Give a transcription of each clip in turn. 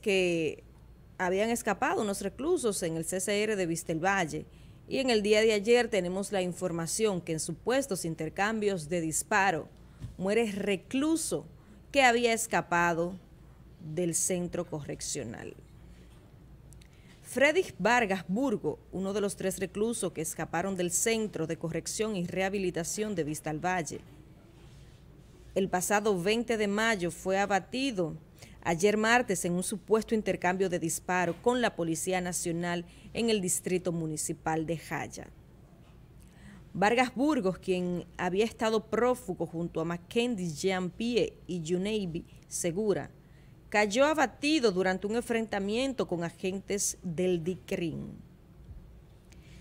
que habían escapado unos reclusos en el CCR de Vistelvalle y en el día de ayer tenemos la información que en supuestos intercambios de disparo muere recluso que había escapado del centro correccional. Freddy Vargas Burgo, uno de los tres reclusos que escaparon del Centro de Corrección y Rehabilitación de valle el pasado 20 de mayo fue abatido ayer martes en un supuesto intercambio de disparos con la Policía Nacional en el Distrito Municipal de Jaya. Vargas Burgos, quien había estado prófugo junto a Mackenzie Jean-Pierre y Juneibi Segura, cayó abatido durante un enfrentamiento con agentes del DICRIN.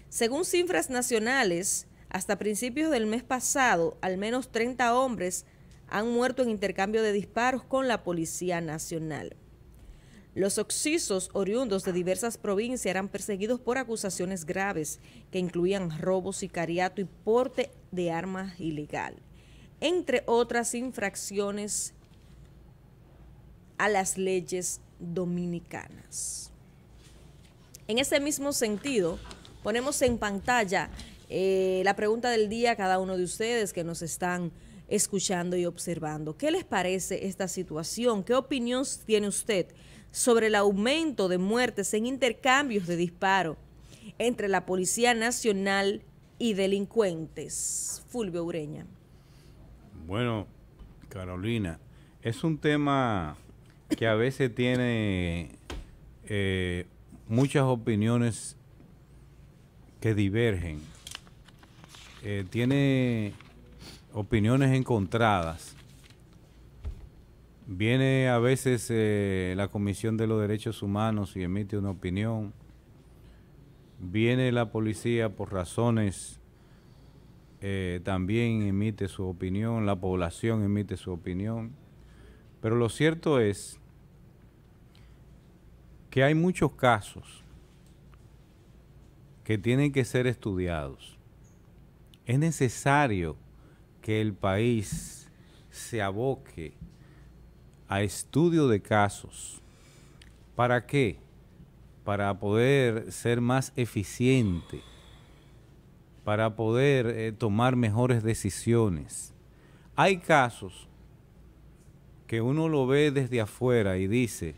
Según cifras nacionales, hasta principios del mes pasado, al menos 30 hombres han muerto en intercambio de disparos con la Policía Nacional. Los oxisos oriundos de diversas provincias eran perseguidos por acusaciones graves que incluían robo, sicariato y porte de armas ilegal, entre otras infracciones a las leyes dominicanas. En ese mismo sentido, ponemos en pantalla eh, la pregunta del día a cada uno de ustedes que nos están escuchando y observando. ¿Qué les parece esta situación? ¿Qué opinión tiene usted sobre el aumento de muertes en intercambios de disparo entre la Policía Nacional y delincuentes? Fulvio Ureña. Bueno, Carolina, es un tema que a veces tiene eh, muchas opiniones que divergen. Eh, tiene opiniones encontradas. Viene a veces eh, la Comisión de los Derechos Humanos y emite una opinión. Viene la policía por razones, eh, también emite su opinión, la población emite su opinión. Pero lo cierto es que hay muchos casos que tienen que ser estudiados. Es necesario que el país se aboque a estudio de casos. ¿Para qué? Para poder ser más eficiente, para poder eh, tomar mejores decisiones. Hay casos que uno lo ve desde afuera y dice,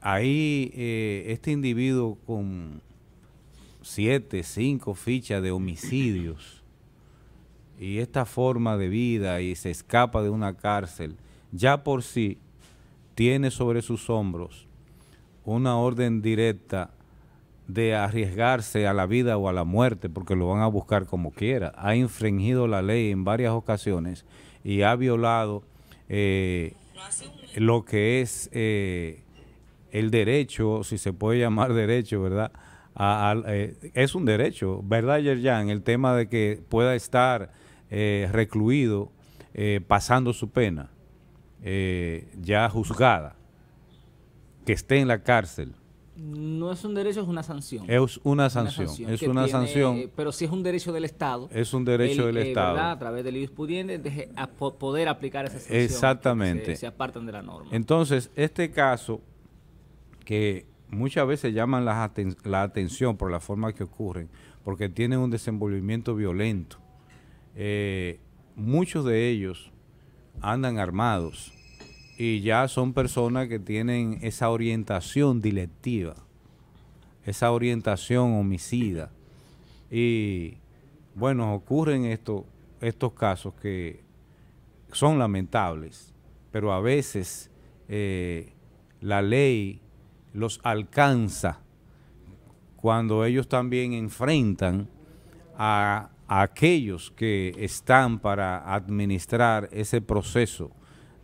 ahí eh, este individuo con siete, cinco fichas de homicidios, y esta forma de vida y se escapa de una cárcel, ya por sí tiene sobre sus hombros una orden directa de arriesgarse a la vida o a la muerte, porque lo van a buscar como quiera. Ha infringido la ley en varias ocasiones y ha violado eh, lo que es eh, el derecho, si se puede llamar derecho, ¿verdad? Eh, es un derecho, ¿verdad, Yerjan? El tema de que pueda estar eh, recluido eh, pasando su pena, eh, ya juzgada, que esté en la cárcel. No es un derecho, es una sanción. Es una sanción, es una sanción. Pero si es un derecho del Estado. Es un derecho del Estado. A través del jurisprudencia de, poder aplicar esa sanción. Exactamente. Se, apartan de la norma. Entonces, este caso que muchas veces llaman la, la, atención por la forma que ocurren, porque tienen un desenvolvimiento violento. Eh, muchos de ellos andan armados y ya son personas que tienen esa orientación dilectiva, esa orientación homicida. Y bueno, ocurren estos casos que son lamentables, pero a veces eh, la ley los alcanza cuando ellos también enfrentan a a aquellos que están para administrar ese proceso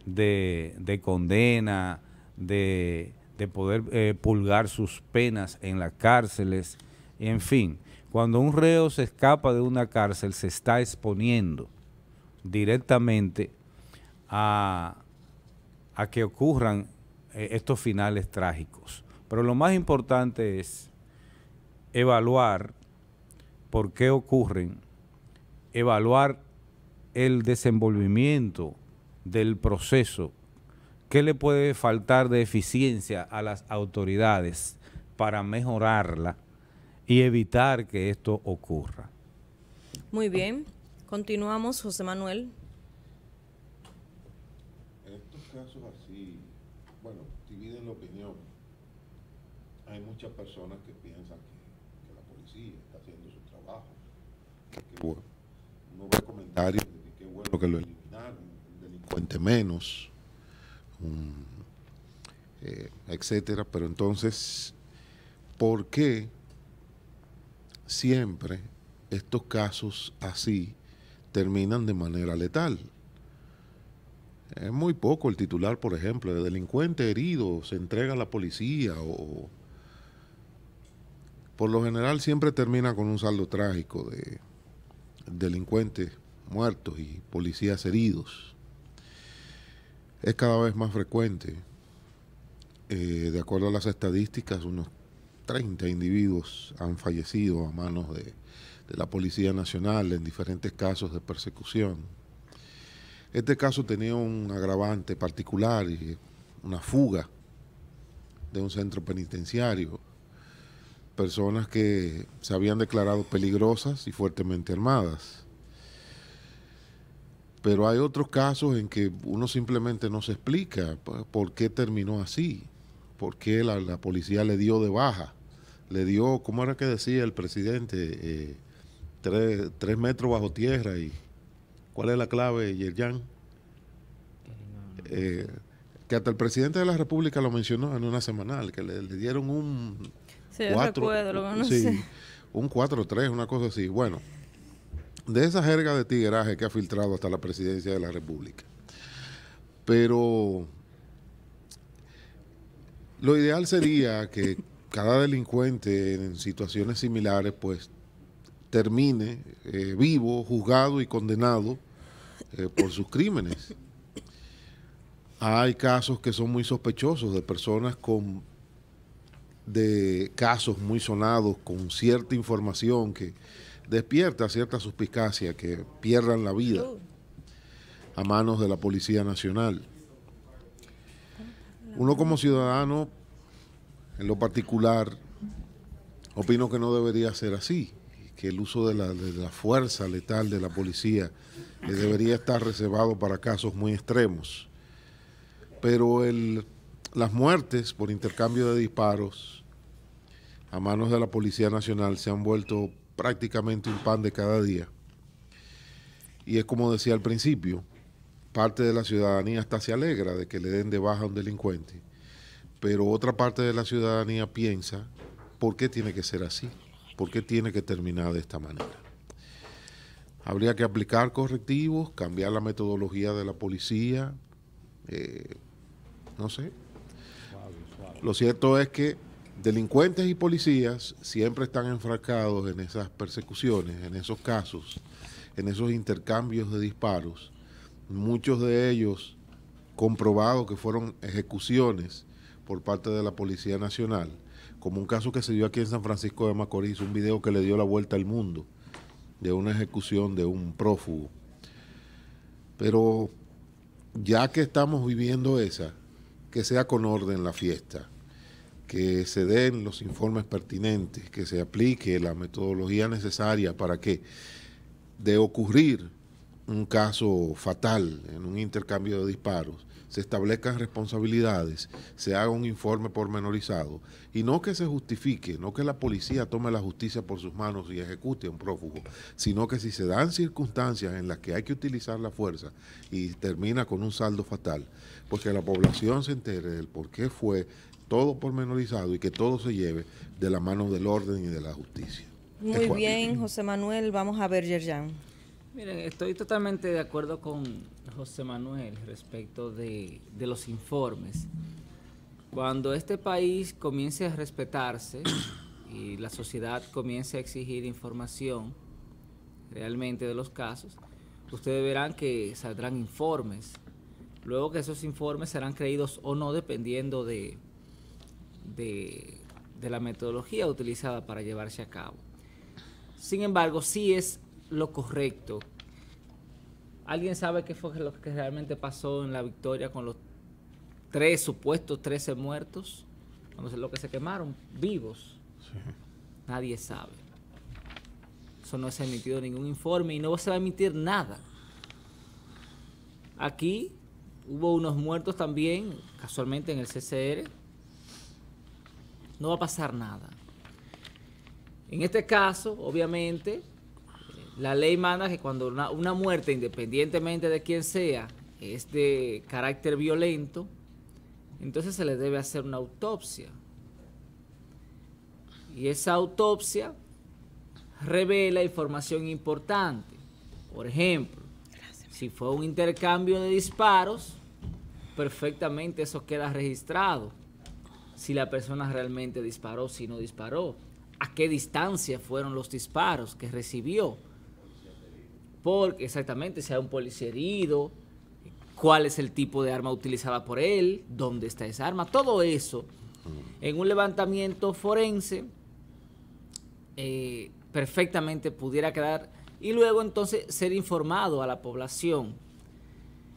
de, condena, de, poder eh, pulgar sus penas en las cárceles, en fin. Cuando un reo se escapa de una cárcel, se está exponiendo directamente a, que ocurran eh, estos finales trágicos. Pero lo más importante es evaluar por qué ocurren evaluar el desenvolvimiento del proceso. ¿Qué le puede faltar de eficiencia a las autoridades para mejorarla y evitar que esto ocurra? Muy bien. Continuamos, José Manuel. En estos casos así, bueno, dividen la opinión. Hay muchas personas que piensan que, la policía está haciendo su trabajo comentarios que lo eliminaron, un delincuente menos, eh, etcétera. Pero entonces, ¿por qué siempre estos casos así terminan de manera letal? Es muy poco el titular, por ejemplo, de delincuente herido, se entrega a la policía o por lo general siempre termina con un saldo trágico de delincuentes muertos y policías heridos es cada vez más frecuente. Eh, de acuerdo a las estadísticas, unos 30 individuos han fallecido a manos de, de la Policía Nacional en diferentes casos de persecución. Este caso tenía un agravante particular, y una fuga de un centro penitenciario personas que se habían declarado peligrosas y fuertemente armadas. Pero hay otros casos en que uno simplemente no se explica por qué terminó así, por qué la, policía le dio de baja, le dio, ¿cómo era que decía el presidente? Eh, tres, metros bajo tierra y ¿cuál es la clave, Yerjan? Eh, que hasta el presidente de la República lo mencionó en una semanal, que le dieron un Sí, cuatro, un 4-3, una cosa así. Bueno, de esa jerga de tigueraje que ha filtrado hasta la presidencia de la República. Pero lo ideal sería que cada delincuente en situaciones similares, pues, termine eh, vivo, juzgado y condenado eh, por sus crímenes. Hay casos que son muy sospechosos de personas con de casos muy sonados con cierta información que despierta cierta suspicacia, que pierdan la vida a manos de la Policía Nacional. Uno como ciudadano, en lo particular, opino que no debería ser así, que el uso de la, fuerza letal de la policía eh, debería estar reservado para casos muy extremos. Pero el las muertes por intercambio de disparos a manos de la Policía Nacional se han vuelto prácticamente un pan de cada día. Y es como decía al principio, parte de la ciudadanía hasta se alegra de que le den de baja a un delincuente, pero otra parte de la ciudadanía piensa, ¿por qué tiene que ser así? ¿Por qué tiene que terminar de esta manera? Habría que aplicar correctivos, cambiar la metodología de la policía, eh, no sé, lo cierto es que delincuentes y policías siempre están enfrascados en esas persecuciones, en esos casos, en esos intercambios de disparos. Muchos de ellos comprobados que fueron ejecuciones por parte de la Policía Nacional, como un caso que se dio aquí en San Francisco de Macorís, un video que le dio la vuelta al mundo de una ejecución de un prófugo. Pero ya que estamos viviendo esa, que sea con orden la fiesta que se den los informes pertinentes, que se aplique la metodología necesaria para que de ocurrir un caso fatal en un intercambio de disparos, se establezcan responsabilidades, se haga un informe pormenorizado y no que se justifique, no que la policía tome la justicia por sus manos y ejecute a un prófugo, sino que si se dan circunstancias en las que hay que utilizar la fuerza y termina con un saldo fatal, pues que la población se entere del por qué fue todo pormenorizado y que todo se lleve de la mano del orden y de la justicia. Muy bien, José Manuel. Vamos a ver, Yerjan. Miren, estoy totalmente de acuerdo con José Manuel respecto de, de los informes. Cuando este país comience a respetarse y la sociedad comience a exigir información realmente de los casos, ustedes verán que saldrán informes. Luego que esos informes serán creídos o no dependiendo de, de, la metodología utilizada para llevarse a cabo. Sin embargo, sí es lo correcto. ¿Alguien sabe qué fue lo que realmente pasó en la victoria con los tres supuestos 13 muertos? a ver, lo que se quemaron, vivos. Nadie sabe. Eso no se ha emitido ningún informe y no se va a emitir nada. Aquí hubo unos muertos también, casualmente en el CCR, no va a pasar nada. En este caso, obviamente, la ley manda que cuando una, muerte, independientemente de quién sea, es de carácter violento, entonces se le debe hacer una autopsia. Y esa autopsia revela información importante. Por ejemplo, si fue un intercambio de disparos, perfectamente eso queda registrado si la persona realmente disparó, si no disparó, a qué distancia fueron los disparos que recibió. Porque exactamente, si hay un policía herido, cuál es el tipo de arma utilizada por él, dónde está esa arma, todo eso. En un levantamiento forense, eh, perfectamente pudiera quedar y luego entonces ser informado a la población,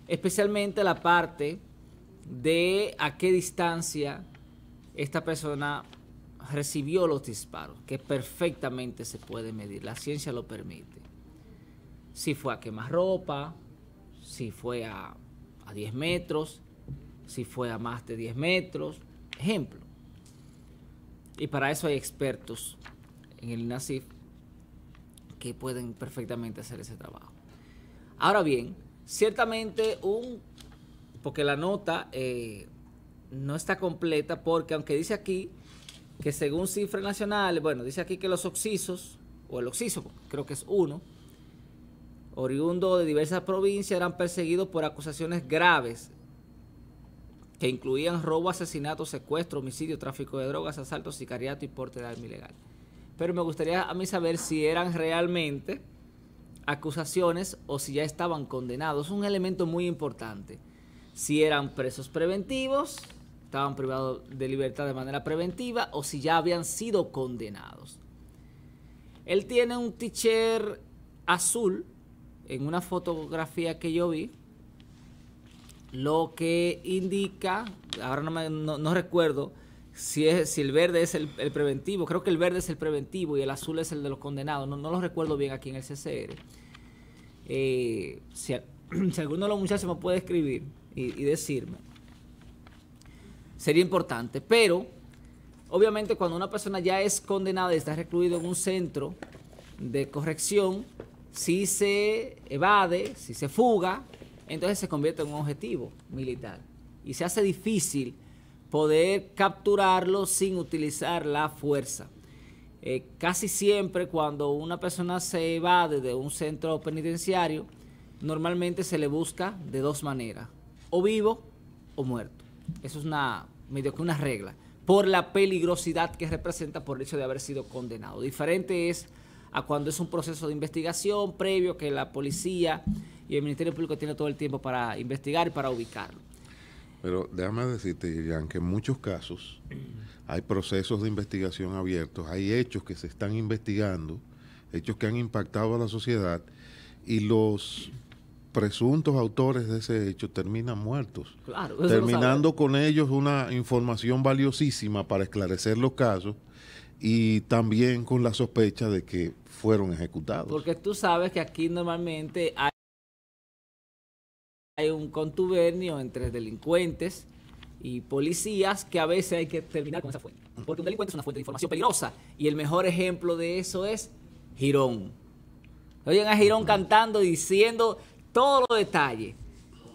especialmente la parte de a qué distancia esta persona recibió los disparos, que perfectamente se puede medir, la ciencia lo permite. Si fue a quemar ropa, si fue a, 10 metros, si fue a más de 10 metros, ejemplo. Y para eso hay expertos en el NACIF que pueden perfectamente hacer ese trabajo. Ahora bien, ciertamente un, porque la nota eh, no está completa porque aunque dice aquí que según cifras nacionales, bueno, dice aquí que los oxisos, o el oxiso, creo que es uno, oriundo de diversas provincias, eran perseguidos por acusaciones graves que incluían robo, asesinato, secuestro, homicidio, tráfico de drogas, asalto, sicariato y porte de arma ilegal. Pero me gustaría a mí saber si eran realmente acusaciones o si ya estaban condenados. un elemento muy importante. Si eran presos preventivos, estaban privados de libertad de manera preventiva o si ya habían sido condenados. Él tiene un ticher azul en una fotografía que yo vi, lo que indica, ahora no, recuerdo si, si el verde es el, preventivo, creo que el verde es el preventivo y el azul es el de los condenados, no, no lo recuerdo bien aquí en el CCR. Eh, si, alguno de los muchachos me puede escribir y decirme sería importante. Pero, obviamente, cuando una persona ya es condenada y está recluida en un centro de corrección, si se evade, si se fuga, entonces se convierte en un objetivo militar. Y se hace difícil poder capturarlo sin utilizar la fuerza. Eh, casi siempre cuando una persona se evade de un centro penitenciario, normalmente se le busca de dos maneras, o vivo o muerto. Eso es una medio que una regla, por la peligrosidad que representa por el hecho de haber sido condenado. Diferente es a cuando es un proceso de investigación previo que la policía y el Ministerio Público tiene todo el tiempo para investigar y para ubicarlo. Pero déjame decirte, Yerian, que en muchos casos mm. hay procesos de investigación abiertos, hay hechos que se están investigando, hechos que han impactado a la sociedad y los presuntos autores de ese hecho terminan muertos, claro, terminando con ellos una información valiosísima para esclarecer los casos y también con la sospecha de que fueron ejecutados. Porque tú sabes que aquí normalmente hay, un contubernio entre delincuentes y policías que a veces hay que terminar con esa fuente. Porque un delincuente es una fuente de información peligrosa y el mejor ejemplo de eso es Girón. Oigan a Girón cantando, diciendo todos los detalles.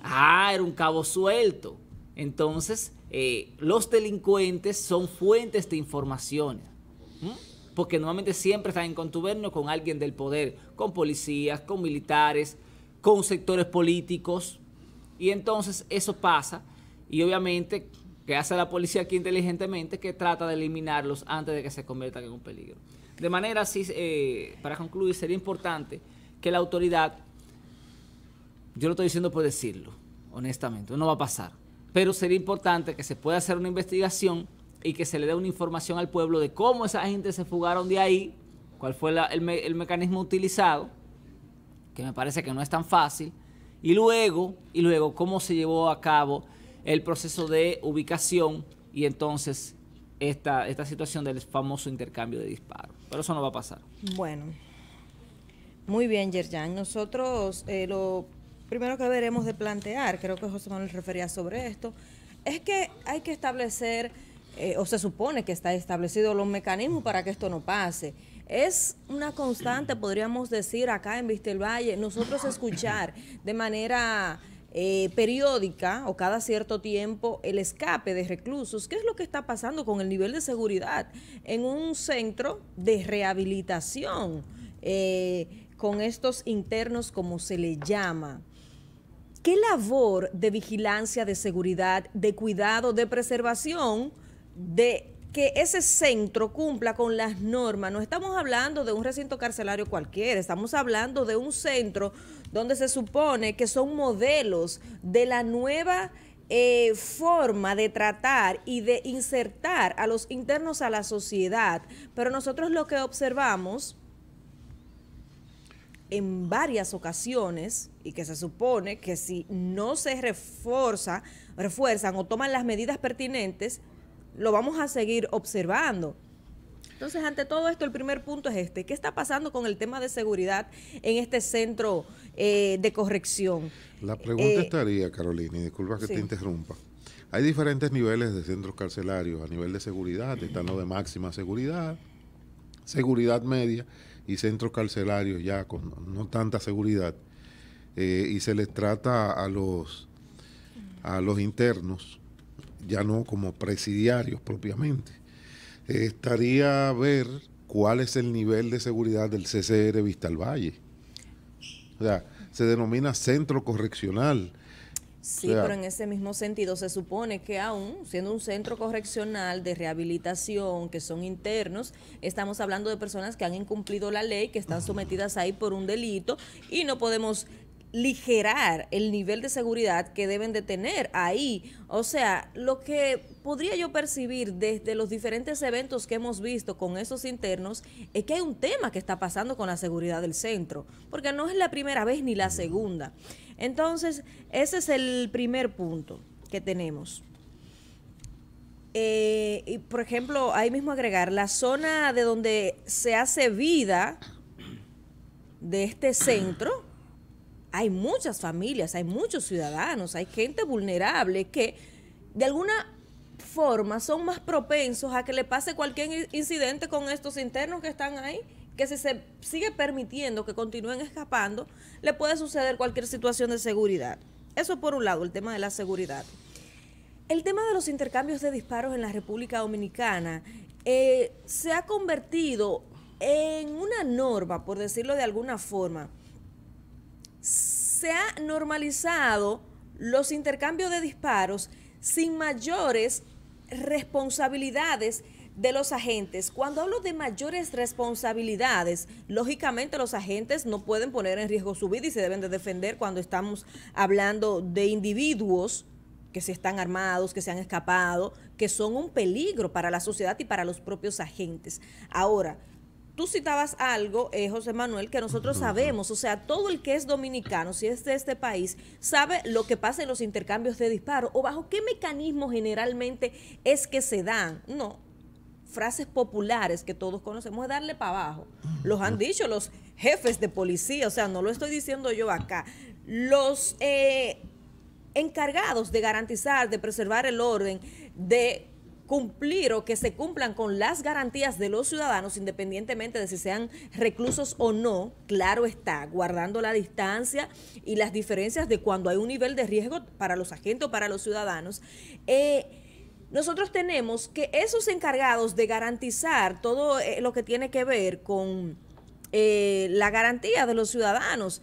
Ah, era un cabo suelto. Entonces, eh, los delincuentes son fuentes de información. Porque normalmente siempre están en contubernio con alguien del poder, con policías, con militares, con sectores políticos. Y entonces eso pasa. Y obviamente, ¿qué hace la policía aquí inteligentemente? Que trata de eliminarlos antes de que se conviertan en un peligro. De manera así, eh, para concluir, sería importante que la autoridad yo lo estoy diciendo por decirlo, honestamente, no va a pasar. Pero sería importante que se pueda hacer una investigación y que se le dé una información al pueblo de cómo esa gente se fugaron de ahí, cuál fue el, mecanismo utilizado, que me parece que no es tan fácil, y luego, y luego cómo se llevó a cabo el proceso de ubicación y entonces esta, esta situación del famoso intercambio de disparos. Pero eso no va a pasar. Bueno, muy bien, Yerjan. Nosotros eh, lo primero que veremos de plantear, creo que José Manuel refería sobre esto, es que hay que establecer, eh, o se supone que está establecido los mecanismos para que esto no pase. Es una constante, podríamos decir, acá en Vistelvalle, nosotros escuchar de manera eh, periódica o cada cierto tiempo el escape de reclusos. ¿Qué es lo que está pasando con el nivel de seguridad en un centro de rehabilitación eh, con estos internos, como se le llama? ¿qué labor de vigilancia, de seguridad, de cuidado, de preservación de que ese centro cumpla con las normas? No estamos hablando de un recinto carcelario cualquiera, estamos hablando de un centro donde se supone que son modelos de la nueva... Eh, forma de tratar y de insertar a los internos a la sociedad. Pero nosotros lo que observamos en varias ocasiones y que se supone que si no se refuerza refuerzan o toman las medidas pertinentes, lo vamos a seguir observando. Entonces, ante todo esto, el primer punto es este. ¿Qué está pasando con el tema de seguridad en este centro eh, de corrección? La pregunta eh, estaría, Carolina, y disculpa que te interrumpa. Hay diferentes niveles de centros carcelarios. A nivel de seguridad, están los de máxima seguridad, seguridad media y centros carcelarios ya con no tanta seguridad, eh, y se les trata a los, a los internos, ya no como presidiarios propiamente. Eh, estaría a ver cuál es el nivel de seguridad del CCR Vistalvalle. O sea, se denomina centro correccional Sí, pero en ese mismo sentido se supone que aún siendo un centro correccional de rehabilitación, que son internos, estamos hablando de personas que han incumplido la ley, que están sometidas ahí por un delito y no podemos ligerar el nivel de seguridad que deben de tener ahí. O sea, lo que podría yo percibir desde los diferentes eventos que hemos visto con esos internos es que hay un tema que está pasando con la seguridad del centro, porque no es la primera vez ni la mm. segunda. Entonces, ese es el primer punto que tenemos. Eh, y por ejemplo, ahí mismo agregar la zona de donde se hace vida de este centro, hay muchas familias, hay muchos ciudadanos, hay gente vulnerable que de alguna forma son más propensos a que le pase cualquier incidente con estos internos que están ahí, que si se sigue permitiendo que continúen escapando, le puede suceder cualquier situación de seguridad. Eso por un lado, el tema de la seguridad. El tema de los intercambios de disparos en la República Dominicana eh, se ha convertido en una norma, por decirlo de alguna forma. Se ha normalizado los intercambios de disparos sin mayores responsabilidades de los agentes. Cuando hablo de mayores responsabilidades, lógicamente los agentes no pueden poner en riesgo su vida y se deben de defender cuando estamos hablando de individuos que se están armados, que se han escapado, que son un peligro para la sociedad y para los propios agentes. Ahora, tú citabas algo, eh, José Manuel, que nosotros sabemos, o sea, todo el que es dominicano, si es de este país, sabe lo que pasa en los intercambios de disparo o bajo qué mecanismo generalmente es que se dan. No, frases populares que todos conocemos, es darle para abajo. Los han dicho los jefes de policía, o sea, no lo estoy diciendo yo acá. Los eh, encargados de garantizar, de preservar el orden, de cumplir o que se cumplan con las garantías de los ciudadanos, independientemente de si sean reclusos o no, claro está, guardando la distancia y las diferencias de cuando hay un nivel de riesgo para los agentes o para los ciudadanos. Eh, nosotros tenemos que esos encargados de garantizar todo eh, lo que tiene que ver con eh, la garantía de los ciudadanos,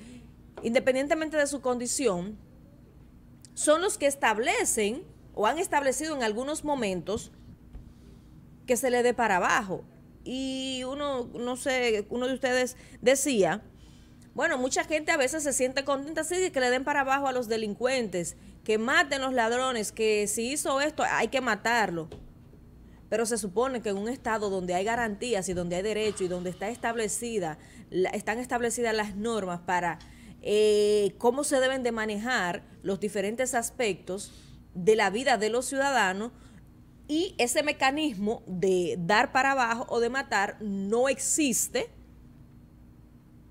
independientemente de su condición, son los que establecen o han establecido en algunos momentos que se le dé para abajo. Y uno, no sé, uno de ustedes decía, bueno, mucha gente a veces se siente contenta así de que le den para abajo a los delincuentes, que maten los ladrones, que si hizo esto hay que matarlo. Pero se supone que en un estado donde hay garantías y donde hay derecho y donde está establecida, están establecidas las normas para eh, cómo se deben de manejar los diferentes aspectos, de la vida de los ciudadanos y ese mecanismo de dar para abajo o de matar no existe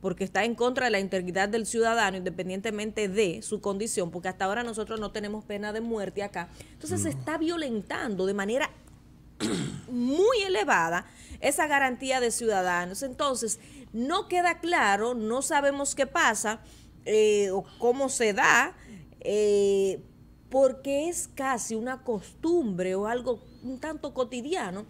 porque está en contra de la integridad del ciudadano, independientemente de su condición, porque hasta ahora nosotros no tenemos pena de muerte acá. Entonces se está violentando de manera muy elevada esa garantía de ciudadanos. Entonces, no queda claro, no sabemos qué pasa eh, o cómo se da, eh, porque es casi una costumbre o algo un tanto cotidiano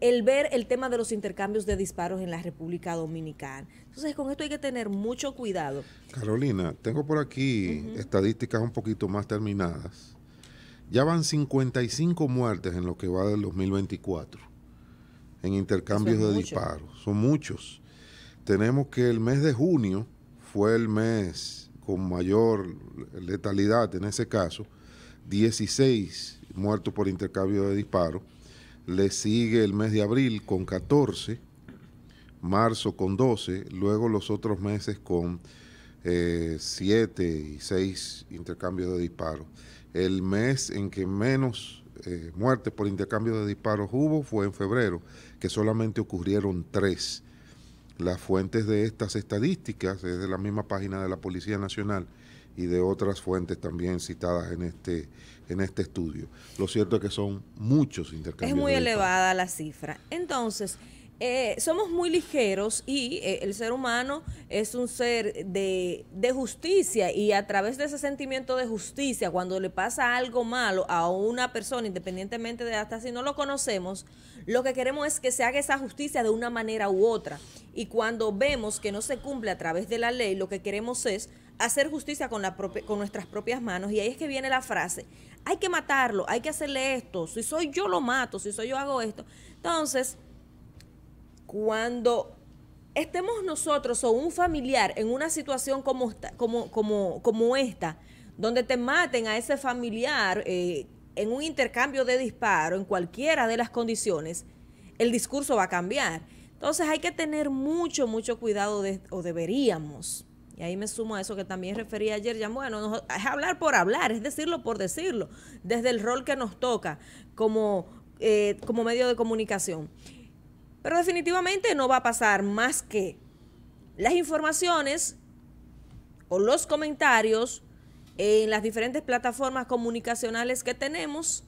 el ver el tema de los intercambios de disparos en la República Dominicana. Entonces, con esto hay que tener mucho cuidado. Carolina, tengo por aquí estadísticas un poquito más terminadas. Ya van 55 muertes en lo que va del 2024 en intercambios de disparos. Son muchos. Tenemos que el mes de junio fue el mes con mayor letalidad en ese caso 16 muertos por intercambio de disparos. Le sigue el mes de abril con 14, marzo con 12, luego los otros meses con 7 eh, y 6 intercambios de disparos. El mes en que menos eh, muertes por intercambio de disparos hubo fue en febrero, que solamente ocurrieron 3. Las fuentes de estas estadísticas es de la misma página de la Policía Nacional y de otras fuentes también citadas en este, en este estudio. Lo cierto es que son muchos intercambios. Es muy elevada la cifra. Entonces, eh, somos muy ligeros y eh, el ser humano es un ser de, de, justicia y a través de ese sentimiento de justicia, cuando le pasa algo malo a una persona, independientemente de hasta si no lo conocemos, lo que queremos es que se haga esa justicia de una manera u otra. Y cuando vemos que no se cumple a través de la ley, lo que queremos es hacer justicia con, con nuestras propias manos. Y ahí es que viene la frase, hay que matarlo, hay que hacerle esto, si soy yo lo mato, si soy yo hago esto. Entonces, cuando estemos nosotros o un familiar en una situación como, esta, como, como, como esta, donde te maten a ese familiar eh, en un intercambio de disparo, en cualquiera de las condiciones, el discurso va a cambiar. Entonces hay que tener mucho, mucho cuidado de, o deberíamos y ahí me sumo a eso que también referí ayer, ya bueno, es hablar por hablar, es decirlo por decirlo, desde el rol que nos toca como, eh, como medio de comunicación. Pero definitivamente no va a pasar más que las informaciones o los comentarios en las diferentes plataformas comunicacionales que tenemos,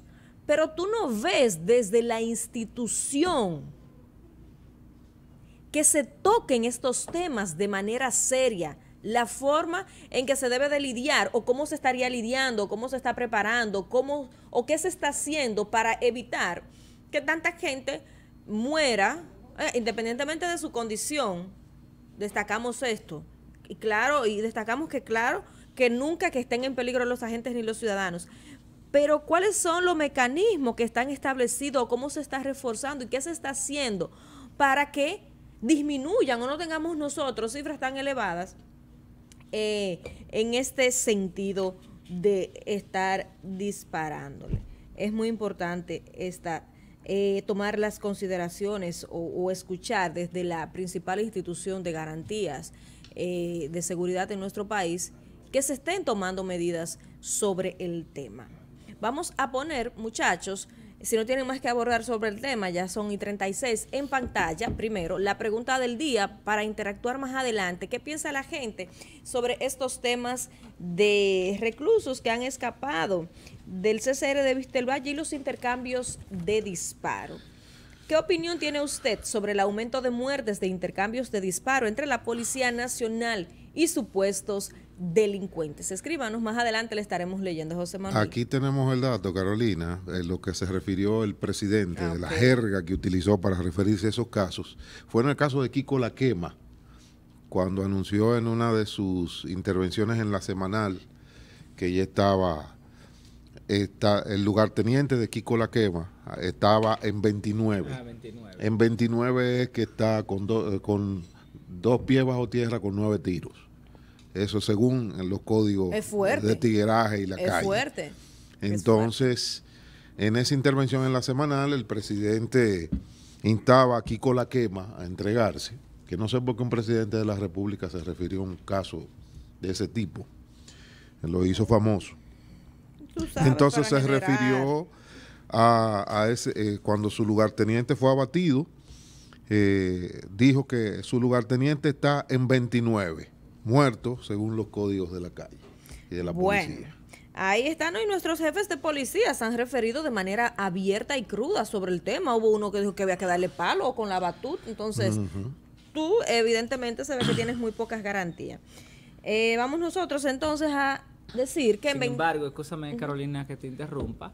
pero tú no ves desde la institución que se toquen estos temas de manera seria, la forma en que se debe de lidiar o cómo se estaría lidiando, cómo se está preparando, cómo o qué se está haciendo para evitar que tanta gente muera, eh, independientemente de su condición. Destacamos esto. Y claro, y destacamos que claro, que nunca que estén en peligro los agentes ni los ciudadanos. Pero ¿cuáles son los mecanismos que están establecidos, cómo se está reforzando y qué se está haciendo para que disminuyan o no tengamos nosotros cifras tan elevadas eh, en este sentido de estar disparándole. Es muy importante eh, tomar las consideraciones o, escuchar desde la principal institución de garantías eh, de seguridad en nuestro país que se estén tomando medidas sobre el tema. Vamos a poner, muchachos, si no tienen más que abordar sobre el tema, ya son y 36 en pantalla. Primero, la pregunta del día para interactuar más adelante. ¿Qué piensa la gente sobre estos temas de reclusos que han escapado del CCR de Vistelvalle y los intercambios de disparo? ¿Qué opinión tiene usted sobre el aumento de muertes de intercambios de disparo entre la Policía Nacional y supuestos delincuentes. Escríbanos, más adelante le estaremos leyendo, José Manuel. Aquí tenemos el dato, Carolina, en lo que se refirió el presidente, ah, de la jerga que utilizó para referirse a esos casos. Fue en el caso de Kiko Laquema cuando anunció en una de sus intervenciones en la semanal que ya estaba, está, el lugarteniente de Kiko Laquema ah, estaba en 29. Ah, en 29 es que está con, eh, con dos pies bajo tierra con nueve tiros. Eso según los códigos de tigueraje y la es Fuerte. Entonces, en esa intervención en la semanal, el presidente instaba a Kiko La Quema a entregarse, que no sé por qué un presidente de la República se refirió a un caso de ese tipo. Lo hizo famoso. Entonces se refirió a, ese, eh, cuando su lugarteniente fue abatido, eh, dijo que su lugarteniente está en 29 muertos según los códigos de la calle y de la bueno. Ahí están hoy nuestros jefes de policía, se han referido de manera abierta y cruda sobre el tema. Hubo uno que dijo que había que darle palo con la batuta, entonces tú evidentemente se ve que tienes muy pocas garantías. Eh, vamos nosotros entonces a decir que... Sin embargo, escúchame Carolina que te interrumpa,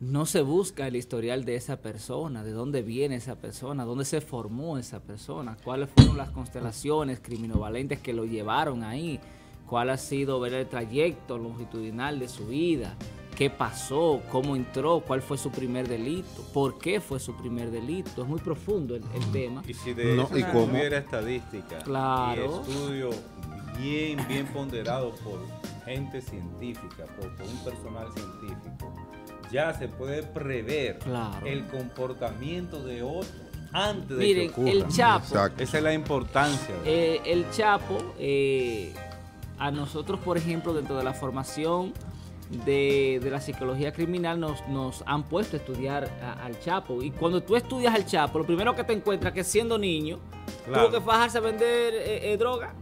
no se busca el historial de esa persona, de dónde viene esa persona, dónde se formó esa persona, cuáles fueron las constelaciones criminovalentes que lo llevaron ahí, cuál ha sido ver el trayecto longitudinal de su vida, qué pasó, cómo entró, cuál fue su primer delito, por qué fue su primer delito. Es muy profundo el, tema. Y si de no, estadística claro. estudio bien, bien ponderado por gente científica, por un personal científico ya se puede prever el comportamiento de otro antes de que ocurra. el Chapo. Esa es la importancia. Eh, el Chapo, eh, a nosotros, por ejemplo, dentro de la formación de, la psicología criminal, nos, nos han puesto a estudiar al Chapo. Y cuando tú estudias al Chapo, lo primero que te encuentras es que siendo niño, tuvo que bajarse a vender eh, droga.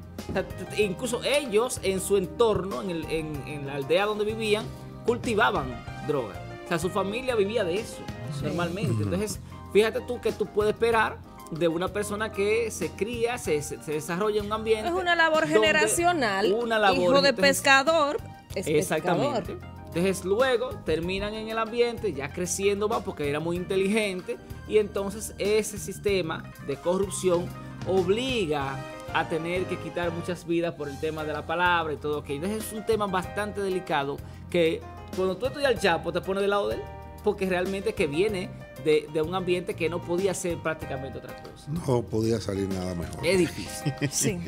incluso ellos en su entorno, en, el, en la aldea donde vivían, cultivaban droga. O sea, su familia vivía de eso, normalmente. Entonces, fíjate tú que tú puedes esperar de una persona que se cría, se, desarrolla en un ambiente. Es una labor generacional. Una labor, hijo de pescador. exactamente. Entonces luego terminan en el ambiente, ya creciendo más porque era muy inteligente y entonces ese sistema de corrupción obliga a tener que quitar muchas vidas por el tema de la palabra y todo aquello. Entonces es un tema bastante delicado que cuando tú estudias al Chapo, te pones del lado de él, porque realmente es que viene de, de, un ambiente que no podía ser prácticamente otra cosa. No podía salir nada mejor. Es difícil. sí,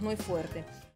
muy fuerte.